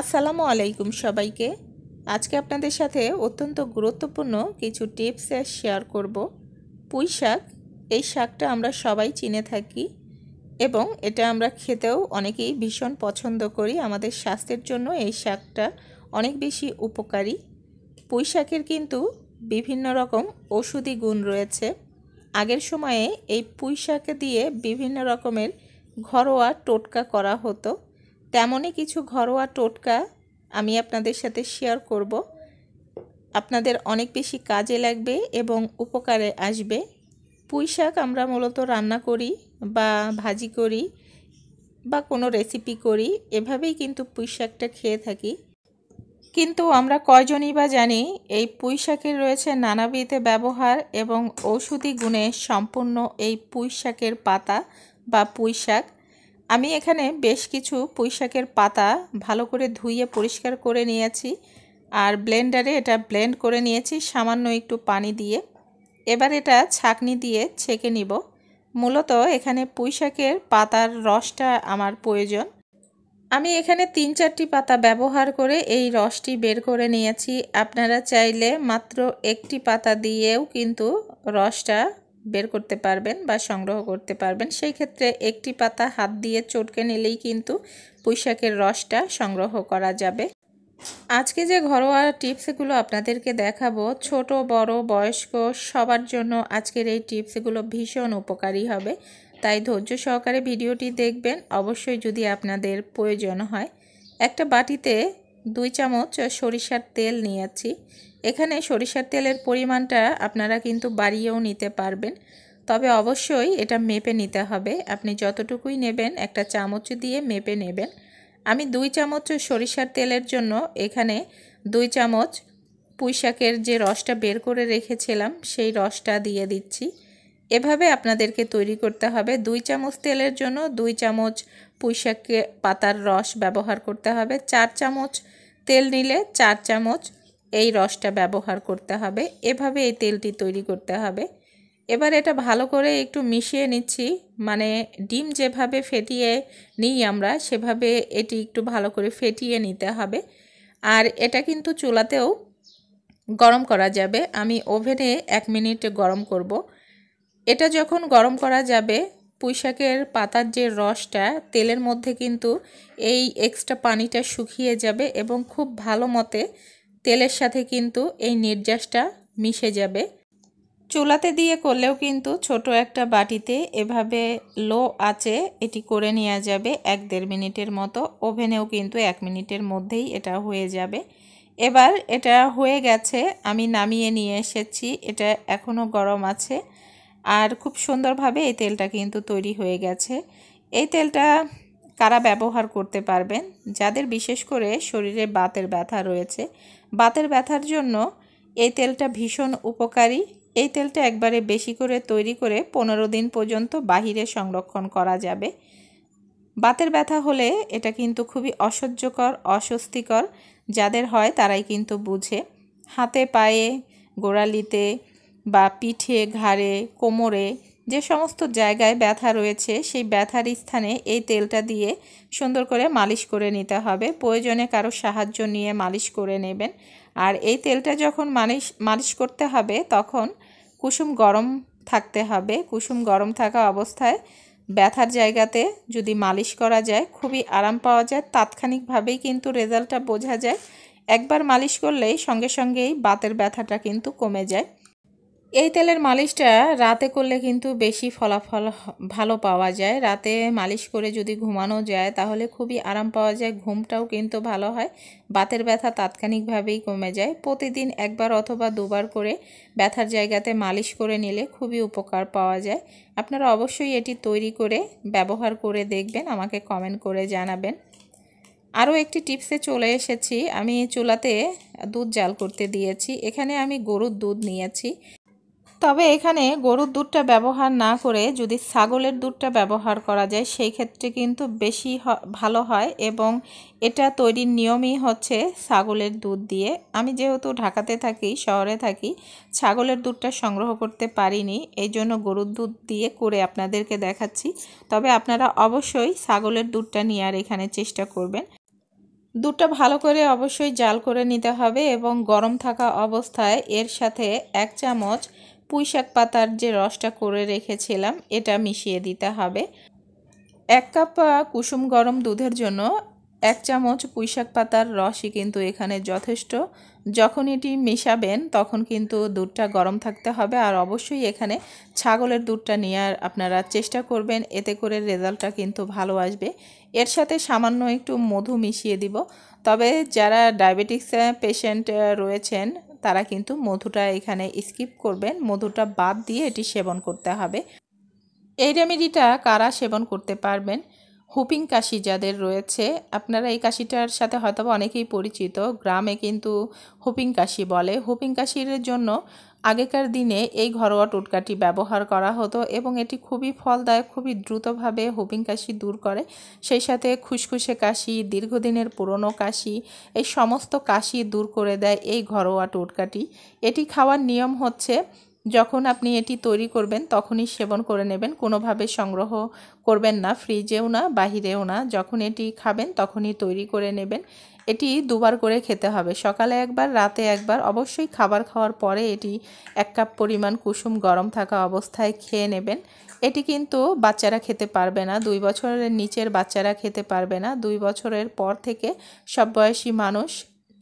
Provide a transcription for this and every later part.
আসসালামু আলাইকুম সবাইকে আজকে আপনাদের সাথে অত্যন্ত গুরুত্বপূর্ণ কিছু টিপস শেয়ার করব পুঁই শাক এই শাকটা আমরা সবাই চিনে থাকি এবং এটা আমরা খেতেও অনেকেই ভীষণ পছন্দ করি আমাদের স্বাস্থ্যের জন্য এই শাকটা অনেক বেশি উপকারী পুঁই শাকের কিন্তু বিভিন্ন রকম ওষুধি গুণ রয়েছে আগের সময়ে এই পুঁই শাকে দিয়ে বিভিন্ন রকমের ঘরোয়া টোটকা করা হতো তেমনই কিছু ঘরোয়া টোটকা আমি আপনাদের সাথে শেয়ার করব আপনাদের অনেক বেশি কাজে লাগবে এবং উপকারে আসবে পুঁই শাক আমরা মূলত রান্না করি বা ভাজি করি বা কোনো রেসিপি করি এভাবেই কিন্তু পুঁই শাকটা খেয়ে থাকি কিন্তু আমরা কয়জনই বা জানি এই পুঁই শাকের রয়েছে নানাবিধ ব্যবহার এবং ঔষধি গুণে সম্পূর্ণ এই পুঁই শাকের পাতা বা পুঁই শাক আমি এখানে বেশ কিছু পুঁইশাকের পাতা ভালো করে ধুইয়ে পরিষ্কার করে নিয়েছি আর ব্লেন্ডারে এটা ব্লেন্ড করে নিয়েছি সামান্য একটু পানি দিয়ে এবার এটা ছাকনি দিয়ে ছেঁকে নিব মূলত এখানে পুঁইশাকের পাতার রসটা আমার প্রয়োজন আমি এখানে তিন চারটি পাতা ব্যবহার করে এই রসটি বের করে নিয়েছি আপনারা চাইলে মাত্র একটি পাতা দিয়েও কিন্তু রসটা বের করতে পারবেন বা সংগ্রহ করতে পারবেন সেই ক্ষেত্রে একটি পাতা হাত দিয়ে চটকে নিলেই কিন্তু পুঁইশাকের রসটা সংগ্রহ করা যাবে আজকে যে ঘরোয়া টিপসগুলো আপনাদেরকে দেখাবো ছোট বড় বয়স্ক সবার জন্য আজকের এই টিপসগুলো ভীষণ উপকারী হবে তাই ধৈর্য সহকারে ভিডিওটি দেখবেন অবশ্যই যদি আপনাদের প্রয়োজন হয় একটা বাটিতে দুই চামচ সরিষার তেল নিয়েছি এখানে সরিষার তেলের পরিমাণটা আপনারা কিন্তু বাড়িয়েও নিতে পারবেন তবে অবশ্যই এটা মেপে নিতে হবে আপনি যতটুকুই নেবেন একটা চামচ দিয়ে মেপে নেবেন আমি দুই চামচ সরিষার তেলের জন্য এখানে দুই চামচ পুঁইশাকের যে রসটা বের করে রেখেছিলাম সেই রসটা দিয়ে দিচ্ছি এভাবে আপনাদেরকে তৈরি করতে হবে দুই চামচ তেলের জন্য দুই চামচ পুঁইশাকের পাতার রস ব্যবহার করতে হবে চার চামচ তেল নিলে চার চামচ এই রসটা ব্যবহার করতে হবে এভাবে এই তেলটি তৈরি করতে হবে এবার এটা ভালো করে একটু মিশিয়ে নিচ্ছি মানে ডিম যেভাবে ফেটিয়ে নিই আমরা সেভাবে এটি একটু ভালো করে ফেটিয়ে নিতে হবে আর এটা কিন্তু চুলাতেও গরম করা যাবে আমি ওভেনে এক মিনিট গরম করব। এটা যখন গরম করা যাবে পুঁইশাকের পাতার যে রসটা তেলের মধ্যে কিন্তু এই এক্সট্রা পানিটা শুকিয়ে যাবে এবং খুব ভালো মতে তেলের সাথে কিন্তু এই নির্যাসটা মিশে যাবে চুলাতে দিয়ে করলেও কিন্তু ছোট একটা বাটিতে এভাবে লো আছে এটি করে নেওয়া যাবে এক দেড় মিনিটের মতো ওভেনেও কিন্তু এক মিনিটের মধ্যেই এটা হয়ে যাবে এবার এটা হয়ে গেছে আমি নামিয়ে নিয়ে এসেছি এটা এখনও গরম আছে আর খুব সুন্দরভাবে এই তেলটা কিন্তু তৈরি হয়ে গেছে এই তেলটা কারা ব্যবহার করতে পারবেন যাদের বিশেষ করে শরীরে বাতের ব্যথা রয়েছে বাতের ব্যথার জন্য এই তেলটা ভীষণ উপকারী এই তেলটা একবারে বেশি করে তৈরি করে পনেরো দিন পর্যন্ত বাহিরে সংরক্ষণ করা যাবে বাতের ব্যথা হলে এটা কিন্তু খুবই অসহ্যকর অস্বস্তিকর যাদের হয় তারাই কিন্তু বুঝে হাতে পায়ে গোড়ালিতে বা পিঠে ঘাড়ে কোমরে যে সমস্ত জায়গায় ব্যথা রয়েছে সেই ব্যথার স্থানে এই তেলটা দিয়ে সুন্দর করে মালিশ করে নিতে হবে প্রয়োজনে কারো সাহায্য নিয়ে মালিশ করে নেবেন আর এই তেলটা যখন মালিশ মালিশ করতে হবে তখন কুসুম গরম থাকতে হবে কুসুম গরম থাকা অবস্থায় ব্যথার জায়গাতে যদি মালিশ করা যায় খুবই আরাম পাওয়া যায় তাৎক্ষণিকভাবেই কিন্তু রেজাল্টটা বোঝা যায় একবার মালিশ করলেই সঙ্গে সঙ্গেই বাতের ব্যথাটা কিন্তু কমে যায় এই তেলের মালিশটা রাতে করলে কিন্তু বেশি ফলাফল ভালো পাওয়া যায় রাতে মালিশ করে যদি ঘুমানো যায় তাহলে খুবই আরাম পাওয়া যায় ঘুমটাও কিন্তু ভালো হয় বাতের ব্যথা তাৎক্ষণিকভাবেই কমে যায় প্রতিদিন একবার অথবা দুবার করে ব্যথার জায়গাতে মালিশ করে নিলে খুবই উপকার পাওয়া যায় আপনারা অবশ্যই এটি তৈরি করে ব্যবহার করে দেখবেন আমাকে কমেন্ট করে জানাবেন আরও একটি টিপসে চলে এসেছি আমি চুলাতে দুধ জাল করতে দিয়েছি এখানে আমি গরুর দুধ নিয়েছি তবে এখানে গরুর দুধটা ব্যবহার না করে যদি ছাগলের দুধটা ব্যবহার করা যায় সেই ক্ষেত্রে কিন্তু বেশি ভালো হয় এবং এটা তৈরির নিয়মই হচ্ছে ছাগলের দুধ দিয়ে আমি যেহেতু ঢাকাতে থাকি শহরে থাকি ছাগলের দুধটা সংগ্রহ করতে পারিনি এই জন্য গরুর দুধ দিয়ে করে আপনাদেরকে দেখাচ্ছি তবে আপনারা অবশ্যই ছাগলের দুধটা নিয়ে আর এখানে চেষ্টা করবেন দুধটা ভালো করে অবশ্যই জাল করে নিতে হবে এবং গরম থাকা অবস্থায় এর সাথে এক চামচ পুঁইশাক পাতার যে রসটা করে রেখেছিলাম এটা মিশিয়ে দিতে হবে এক কাপ কুসুম গরম দুধের জন্য এক চামচ পুঁইশাক পাতার রসই কিন্তু এখানে যথেষ্ট যখন এটি মেশাবেন তখন কিন্তু দুধটা গরম থাকতে হবে আর অবশ্যই এখানে ছাগলের দুধটা নেওয়ার আপনারা চেষ্টা করবেন এতে করে রেজাল্টটা কিন্তু ভালো আসবে এর সাথে সামান্য একটু মধু মিশিয়ে দিব তবে যারা ডায়াবেটিক্স পেশেন্ট রয়েছেন তারা কিন্তু মধুটা এখানে স্কিপ করবেন মধুটা বাদ দিয়ে এটি সেবন করতে হবে এই রেমেডিটা কারা সেবন করতে পারবেন হুপিং কাশি যাদের রয়েছে আপনারা এই কাশিটার সাথে হয়তো অনেকেই পরিচিত গ্রামে কিন্তু হুপিং কাশি বলে হুপিং কাশির জন্য আগেকার দিনে এই ঘরোয়া টোটকাটি ব্যবহার করা হতো এবং এটি খুবই ফলদায়ক খুবই দ্রুতভাবে হুপিং কাশি দূর করে সেই সাথে খুশখুশে কাশি দীর্ঘদিনের পুরনো কাশি এই সমস্ত কাশি দূর করে দেয় এই ঘরোয়া টোটকাটি এটি খাওয়ার নিয়ম হচ্ছে যখন আপনি এটি তৈরি করবেন তখনই সেবন করে নেবেন কোনোভাবে সংগ্রহ করবেন না ফ্রিজেও না বাহিরেও না যখন এটি খাবেন তখনই তৈরি করে নেবেন এটি দুবার করে খেতে হবে সকালে একবার রাতে একবার অবশ্যই খাবার খাওয়ার পরে এটি এক কাপ পরিমাণ কুসুম গরম থাকা অবস্থায় খেয়ে নেবেন এটি কিন্তু বাচ্চারা খেতে পারবে না দুই বছরের নিচের বাচ্চারা খেতে পারবে না দুই বছরের পর থেকে সব বয়সী মানুষ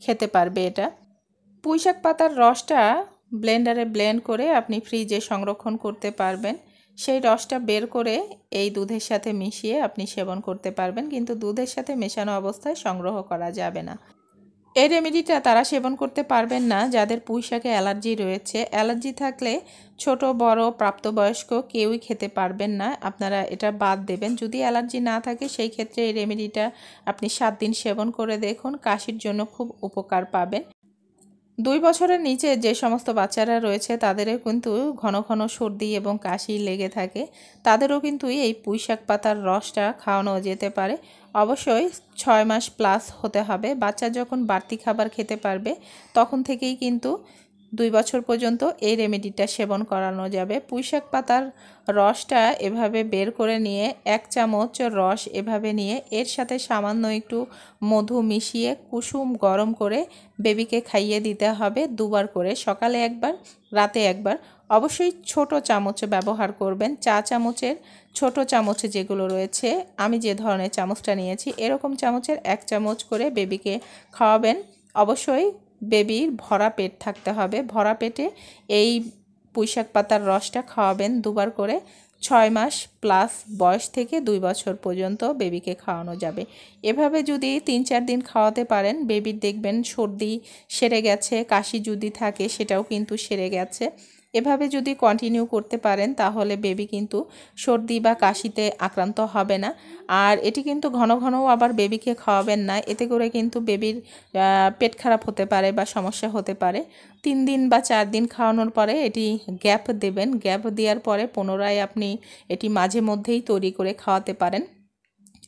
খেতে পারবে এটা পুঁইশাক পাতার রসটা ব্লেন্ডারে ব্লেন্ড করে আপনি ফ্রিজে সংরক্ষণ করতে পারবেন সেই রসটা বের করে এই দুধের সাথে মিশিয়ে আপনি সেবন করতে পারবেন কিন্তু দুধের সাথে মেশানো অবস্থায় সংগ্রহ করা যাবে না এই রেমেডিটা তারা সেবন করতে পারবেন না যাদের পুঁইশাকে অ্যালার্জি রয়েছে অ্যালার্জি থাকলে ছোট বড় প্রাপ্তবয়স্ক কেউই খেতে পারবেন না আপনারা এটা বাদ দেবেন যদি অ্যালার্জি না থাকে সেই ক্ষেত্রে এই রেমেডিটা আপনি সাত দিন সেবন করে দেখুন কাশির জন্য খুব উপকার পাবেন দুই বছরের নিচে যে সমস্ত বাচ্চারা রয়েছে তাদেরও কিন্তু ঘন ঘন সর্দি এবং কাশি লেগে থাকে তাদেরও কিন্তু এই পুঁইশাক পাতার রসটা খাওয়ানো যেতে পারে অবশ্যই ছয় মাস প্লাস হতে হবে বাচ্চা যখন বাড়তি খাবার খেতে পারবে তখন থেকেই কিন্তু দুই বছর পর্যন্ত এই রেমেডিটা সেবন করানো যাবে পুঁইশাক পাতার রসটা এভাবে বের করে নিয়ে এক চামচ রস এভাবে নিয়ে এর সাথে সামান্য একটু মধু মিশিয়ে কুসুম গরম করে বেবিকে খাইয়ে দিতে হবে দুবার করে সকালে একবার রাতে একবার অবশ্যই ছোট চামচ ব্যবহার করবেন চা চামচের ছোট চামচ যেগুলো রয়েছে আমি যে ধরনের চামচটা নিয়েছি এরকম চামচের এক চামচ করে বেবিকে খাওয়াবেন অবশ্যই বেবির ভরা পেট থাকতে হবে ভরা পেটে এই পুঁইশাক পাতার রসটা খাওয়াবেন দুবার করে ছয় মাস প্লাস বয়স থেকে দুই বছর পর্যন্ত বেবিকে খাওয়ানো যাবে এভাবে যদি তিন চার দিন খাওয়াতে পারেন বেবির দেখবেন সর্দি সেরে গেছে কাশি যদি থাকে সেটাও কিন্তু সেরে গেছে এভাবে যদি কন্টিনিউ করতে পারেন তাহলে বেবি কিন্তু সর্দি বা কাশিতে আক্রান্ত হবে না আর এটি কিন্তু ঘন ঘনও আবার বেবিকে খাওয়াবেন না এতে করে কিন্তু বেবির পেট খারাপ হতে পারে বা সমস্যা হতে পারে তিন দিন বা চার দিন খাওয়ানোর পরে এটি গ্যাপ দেবেন গ্যাপ দেওয়ার পরে পুনরায় আপনি এটি মাঝে মধ্যেই তৈরি করে খাওয়াতে পারেন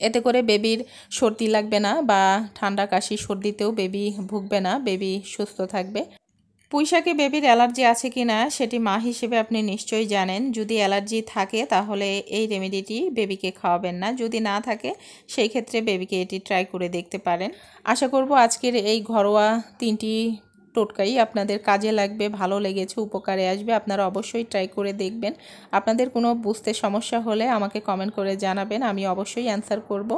এতে করে বেবির সর্দি লাগবে না বা ঠান্ডা কাশি সর্দিতেও বেবি ভুগবে না বেবি সুস্থ থাকবে পুঁইশাকে বেবির অ্যালার্জি আছে কি না সেটি মা হিসেবে আপনি নিশ্চয়ই জানেন যদি অ্যালার্জি থাকে তাহলে এই রেমেডিটি বেবিকে খাওয়াবেন না যদি না থাকে সেই ক্ষেত্রে বেবিকে এটি ট্রাই করে দেখতে পারেন আশা করব আজকের এই ঘরোয়া তিনটি টোটকাই আপনাদের কাজে লাগবে ভালো লেগেছে উপকারে আসবে আপনারা অবশ্যই ট্রাই করে দেখবেন আপনাদের কোনো বুঝতে সমস্যা হলে আমাকে কমেন্ট করে জানাবেন আমি অবশ্যই অ্যান্সার করব